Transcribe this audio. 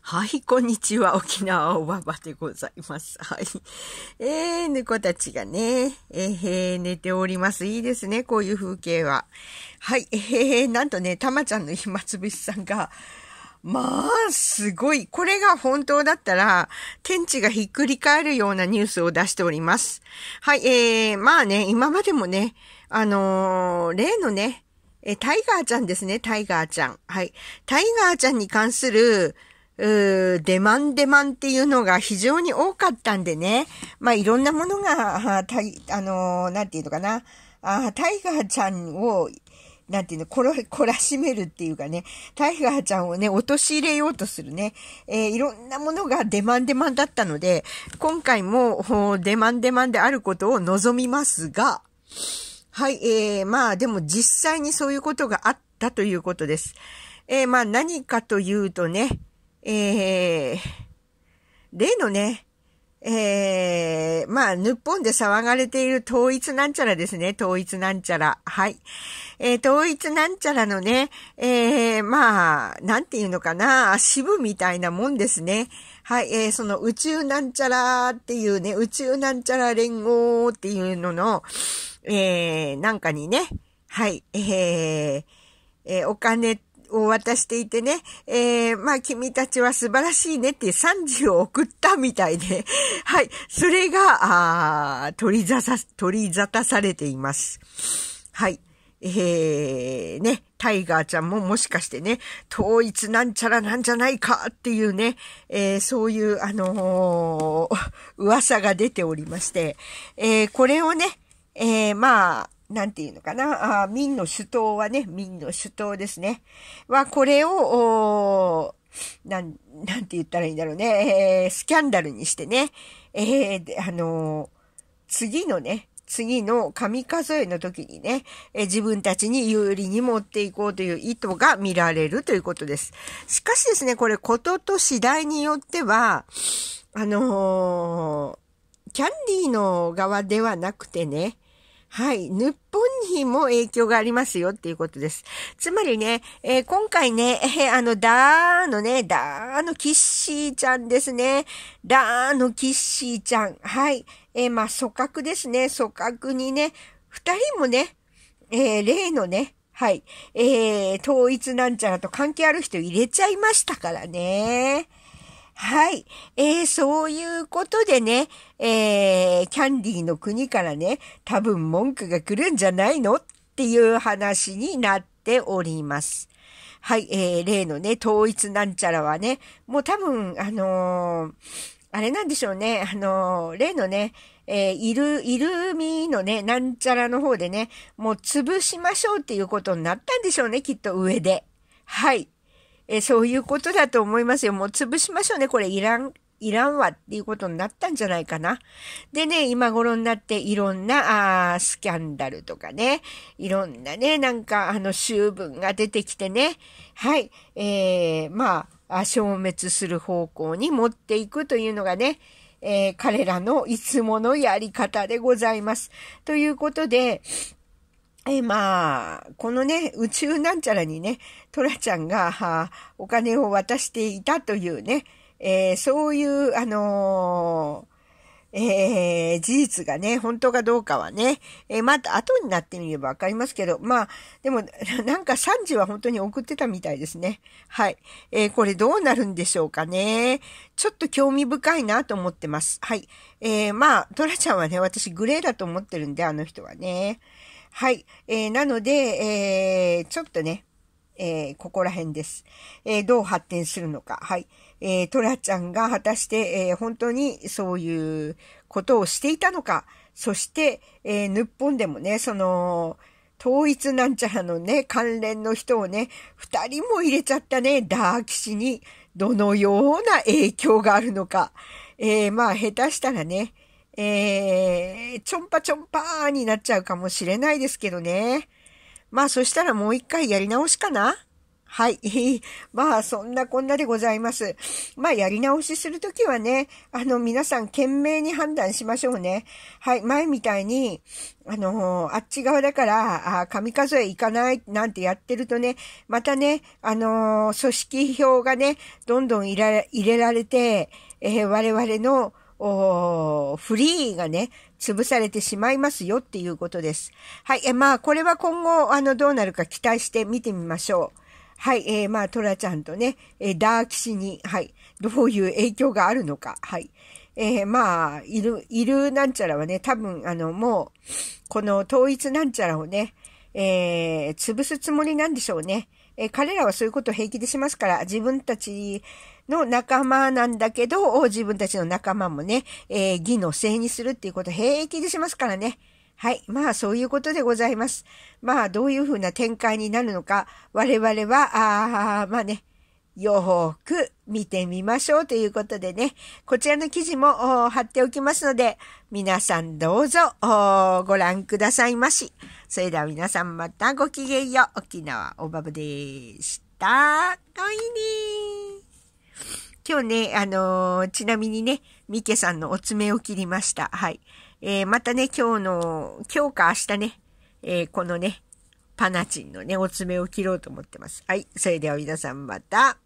はい、こんにちは。沖縄おばばでございます。はい。えー、猫たちがね、えー、寝ております。いいですね、こういう風景は。はい、えー、なんとね、たまちゃんの暇つぶしさんが、まあ、すごい。これが本当だったら、天地がひっくり返るようなニュースを出しております。はい、えー、まあね、今までもね、あのー、例のね、え、タイガーちゃんですね、タイガーちゃん。はい。タイガーちゃんに関する、うデマンデマンっていうのが非常に多かったんでね。まあ、いろんなものが、あたいあのなんていうのかな。あタイガーちゃんを、なんていうの、懲ら、しめるっていうかね、タイガーちゃんをね、陥れようとするね、えー、いろんなものがデマンデマンだったので、今回もデマンデマンであることを望みますが、はい、えー、まあでも実際にそういうことがあったということです。えー、まあ何かというとね、えー、例のね、ええー、まあ、日本で騒がれている統一なんちゃらですね。統一なんちゃら。はい。えー、統一なんちゃらのね、ええー、まあ、なんていうのかな、支部みたいなもんですね。はい。えー、その宇宙なんちゃらっていうね、宇宙なんちゃら連合っていうのの、ええ、なんかにね、はい。ええ、えー、お金を渡していてね、えー、まあ、君たちは素晴らしいねって3う賛辞を送ったみたいで、はい、それが、あ取りざさ、取り沙汰されています。はい。えー、ね、タイガーちゃんももしかしてね、統一なんちゃらなんじゃないかっていうね、えー、そういう、あのー、噂が出ておりまして、えー、これをね、えー、まあ、なんていうのかな、あ民の首党はね、民の首党ですね。は、これを、なん、なんて言ったらいいんだろうね、えー、スキャンダルにしてね、えー、あのー、次のね、次の神数えの時にね、え自分たちに有利に持っていこうという意図が見られるということです。しかしですね、これ、ことと次第によっては、あのキャンディーの側ではなくてね、はい。日本にも影響がありますよっていうことです。つまりね、えー、今回ね、えー、あの、だーのね、だーのキッシーちゃんですね。だーのキッシーちゃん。はい。えー、まあ、組閣ですね。組閣にね、二人もね、え例のね、はい。え統一なんちゃらと関係ある人入れちゃいましたからね。はい。えー、そういうことでね、えー、キャンディーの国からね、多分文句が来るんじゃないのっていう話になっております。はい、えー、例のね、統一なんちゃらはね、もう多分、あのー、あれなんでしょうね、あのー、例のね、えー、いる、いるみのね、なんちゃらの方でね、もう潰しましょうっていうことになったんでしょうね、きっと上で。はい。えそういうことだと思いますよ。もう潰しましょうね。これいらん、いらんわっていうことになったんじゃないかな。でね、今頃になっていろんなあスキャンダルとかね、いろんなね、なんかあの、修文が出てきてね、はい、えー、まあ、消滅する方向に持っていくというのがね、えー、彼らのいつものやり方でございます。ということで、えまあ、このね、宇宙なんちゃらにね、トラちゃんがお金を渡していたというね、えー、そういう、あのー、えー、事実がね、本当かどうかはね、えまた後になってみればわかりますけど、まあ、でも、なんか3時は本当に送ってたみたいですね。はい。えこれどうなるんでしょうかね。ちょっと興味深いなと思ってます。はい。えまあ、トラちゃんはね、私グレーだと思ってるんで、あの人はね。はい。えー、なので、えー、ちょっとね、えー、ここら辺です。えー、どう発展するのか。はい。えー、トラちゃんが果たして、えー、本当にそういうことをしていたのか。そして、えー、日本でもね、その、統一なんちゃらのね、関連の人をね、二人も入れちゃったね、ダーキ氏に、どのような影響があるのか。えー、まあ、下手したらね、えー、ちょんぱちょんぱーになっちゃうかもしれないですけどね。まあそしたらもう一回やり直しかなはい。まあそんなこんなでございます。まあやり直しするときはね、あの皆さん懸命に判断しましょうね。はい。前みたいに、あのー、あっち側だから、あ神数えいかないなんてやってるとね、またね、あのー、組織票がね、どんどん入れられて、えー、我々のおフリーがね、潰されてしまいますよっていうことです。はい。え、まあ、これは今後、あの、どうなるか期待して見てみましょう。はい。えー、まあ、トラちゃんとね、えー、ダーキシに、はい。どういう影響があるのか。はい。えー、まあ、いる、いるなんちゃらはね、多分、あの、もう、この統一なんちゃらをね、えー、潰すつもりなんでしょうね。えー、彼らはそういうことを平気でしますから、自分たちの仲間なんだけど、自分たちの仲間もね、えー、義のせいにするっていうこと平気でしますからね。はい。まあ、そういうことでございます。まあ、どういうふうな展開になるのか、我々は、あまあね、よーく見てみましょうということでね、こちらの記事も貼っておきますので、皆さんどうぞご覧くださいまし。それでは皆さんまたごきげんよう。沖縄おばぶでした。こいにー。今日ね、あのー、ちなみにね、ミケさんのお爪を切りました。はい。えー、またね、今日の、今日か明日ね、えー、このね、パナチンのね、お爪を切ろうと思ってます。はい。それでは皆さんまた。